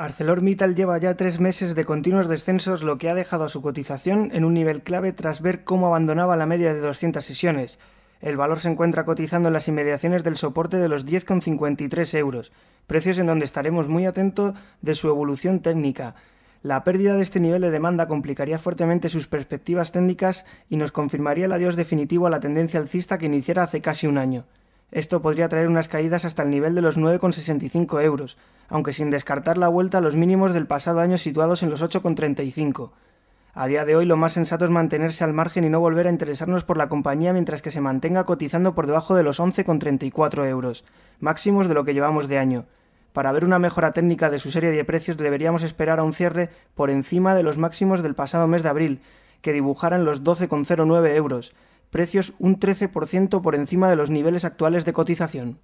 ArcelorMittal lleva ya tres meses de continuos descensos, lo que ha dejado a su cotización en un nivel clave tras ver cómo abandonaba la media de 200 sesiones. El valor se encuentra cotizando en las inmediaciones del soporte de los 10,53 euros, precios en donde estaremos muy atentos de su evolución técnica. La pérdida de este nivel de demanda complicaría fuertemente sus perspectivas técnicas y nos confirmaría el adiós definitivo a la tendencia alcista que iniciara hace casi un año. Esto podría traer unas caídas hasta el nivel de los 9,65 euros, aunque sin descartar la vuelta a los mínimos del pasado año situados en los 8,35. A día de hoy lo más sensato es mantenerse al margen y no volver a interesarnos por la compañía mientras que se mantenga cotizando por debajo de los 11,34 euros, máximos de lo que llevamos de año. Para ver una mejora técnica de su serie de precios deberíamos esperar a un cierre por encima de los máximos del pasado mes de abril, que dibujaran los 12,09 euros, precios un 13% por encima de los niveles actuales de cotización.